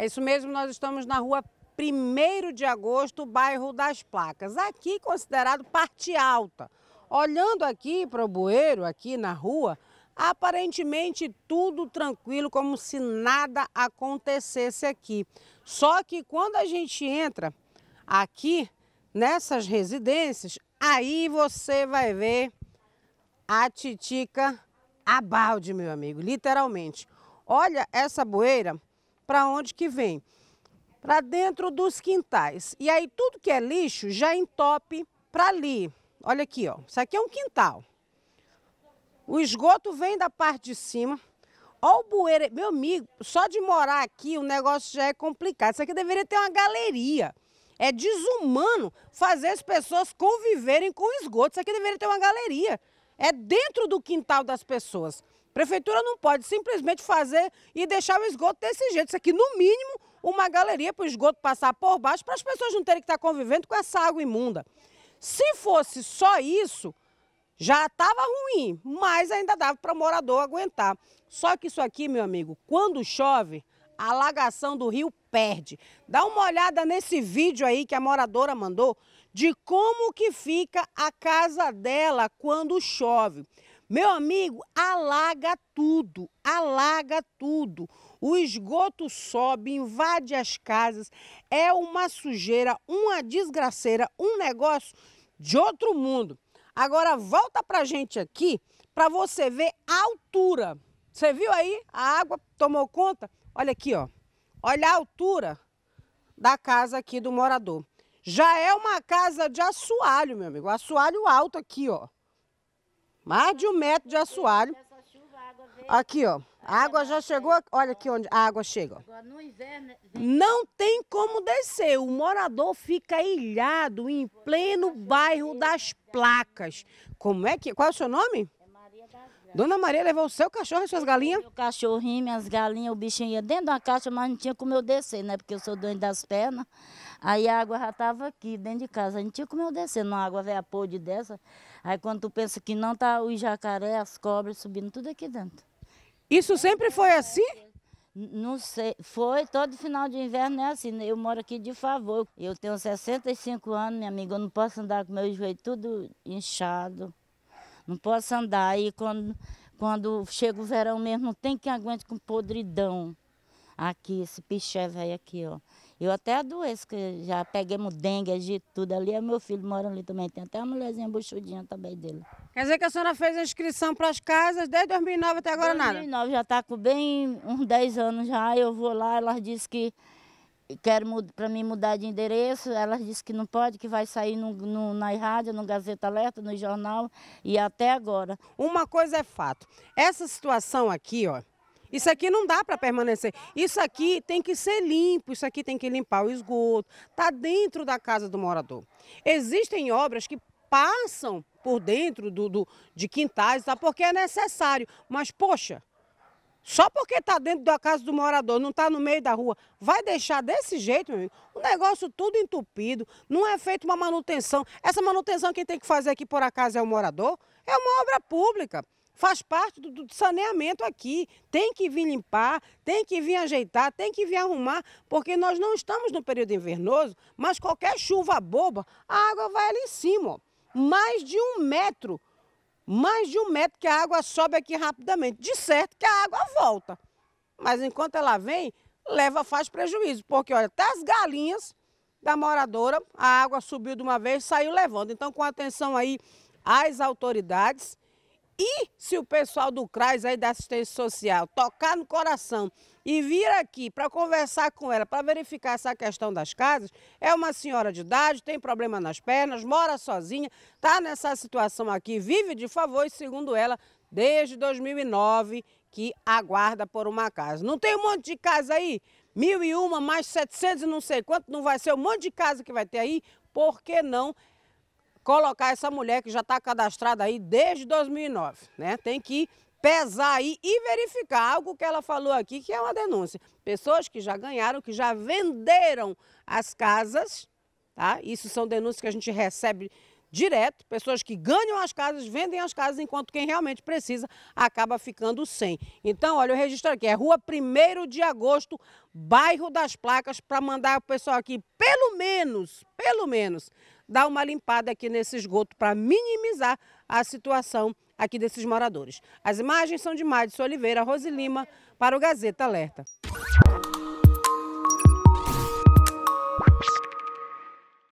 É isso mesmo, nós estamos na rua 1 de agosto, bairro das Placas, aqui considerado parte alta. Olhando aqui para o bueiro, aqui na rua, aparentemente tudo tranquilo, como se nada acontecesse aqui. Só que quando a gente entra aqui nessas residências, aí você vai ver a titica a balde, meu amigo, literalmente. Olha essa bueira para onde que vem? Para dentro dos quintais. E aí tudo que é lixo já entope para ali. Olha aqui, ó. Isso aqui é um quintal. O esgoto vem da parte de cima. Olha o bueiro. Meu amigo, só de morar aqui o negócio já é complicado. Isso aqui deveria ter uma galeria. É desumano fazer as pessoas conviverem com esgoto. Isso aqui deveria ter uma galeria é dentro do quintal das pessoas. A prefeitura não pode simplesmente fazer e deixar o esgoto desse jeito. Isso aqui, no mínimo, uma galeria para o esgoto passar por baixo, para as pessoas não terem que estar tá convivendo com essa água imunda. Se fosse só isso, já estava ruim, mas ainda dava para o morador aguentar. Só que isso aqui, meu amigo, quando chove, a alagação do rio perde. Dá uma olhada nesse vídeo aí que a moradora mandou de como que fica a casa dela quando chove. Meu amigo, alaga tudo, alaga tudo. O esgoto sobe, invade as casas, é uma sujeira, uma desgraceira, um negócio de outro mundo. Agora volta pra gente aqui para você ver a altura. Você viu aí? A água tomou conta? Olha aqui, ó. Olha a altura da casa aqui do morador. Já é uma casa de assoalho, meu amigo. Assoalho alto aqui, ó. Mais de um metro de assoalho. Aqui, ó. A água já chegou. Olha aqui onde a água chega. Né? Não tem como descer. O morador fica ilhado em pleno bairro das placas. Como é que. Qual é o seu nome? Dona Maria levou o seu cachorro e suas galinhas? Meu cachorrinho, minhas galinhas, o bichinho ia dentro da caixa, mas não tinha como eu descer, né? Porque eu sou doente das pernas. Aí a água já estava aqui, dentro de casa. Não tinha como eu descer, não. A água veio a podre dessa. Aí quando tu pensa que não, tá o jacaré, as cobras subindo, tudo aqui dentro. Isso sempre foi assim? Não sei, foi, todo final de inverno é assim, né? eu moro aqui de favor. Eu tenho 65 anos, minha amiga, eu não posso andar com meu joelho tudo inchado. Não posso andar. Aí quando, quando chega o verão mesmo, não tem que aguente com podridão. Aqui, esse piché velho aqui, ó. Eu até adoeço, que já peguei dengue, de tudo ali. É meu filho mora ali também. Tem até uma mulherzinha buchudinha também dele. Quer dizer que a senhora fez a inscrição para as casas desde 2009 até agora 2009, nada? 2009 já está com bem uns 10 anos já. Eu vou lá, elas dizem que quero para mim mudar de endereço, ela disse que não pode, que vai sair no, no, na rádio, no Gazeta Alerta, no jornal e até agora. Uma coisa é fato, essa situação aqui, ó, isso aqui não dá para permanecer. Isso aqui tem que ser limpo, isso aqui tem que limpar o esgoto, está dentro da casa do morador. Existem obras que passam por dentro do, do de quintais, tá? porque é necessário, mas poxa, só porque está dentro da casa do morador, não está no meio da rua, vai deixar desse jeito, meu amigo? O negócio tudo entupido, não é feito uma manutenção. Essa manutenção quem tem que fazer aqui, por acaso, é o morador? É uma obra pública faz parte do, saneamento aqui. Tem que vir limpar, tem que vir ajeitar, tem que vir arrumar, porque nós não estamos no período invernoso, mas qualquer chuva boba, a água vai ali em cima. Ó. Mais de um metro mais de um metro que a água sobe aqui rapidamente. De certo que a água volta. Mas enquanto ela vem, leva, faz prejuízo. Porque, olha, até as galinhas da moradora, a água subiu de uma vez, saiu levando. Então, com atenção aí às autoridades. E se o pessoal do CRAS aí da assistência social tocar no coração e vir aqui para conversar com ela, para verificar essa questão das casas, é uma senhora de idade, tem problema nas pernas, mora sozinha, está nessa situação aqui, vive de favor e, segundo ela, desde 2009 que aguarda por uma casa. Não tem um monte de casa aí? Mil e uma, mais 700 e não sei quanto, não vai ser um monte de casa que vai ter aí? Por que não colocar essa mulher que já está cadastrada aí desde 2009, né? Tem que pesar aí e verificar algo que ela falou aqui, que é uma denúncia. Pessoas que já ganharam, que já venderam as casas, tá? Isso são denúncias que a gente recebe direto, pessoas que ganham as casas, vendem as casas, enquanto quem realmente precisa acaba ficando sem. Então, olha, o registro aqui, é Rua 1 de Agosto, bairro das Placas, para mandar o pessoal aqui, pelo menos, pelo menos, dar uma limpada aqui nesse esgoto para minimizar a situação aqui desses moradores. As imagens são de Madison Oliveira, Rosi Lima, para o Gazeta Alerta.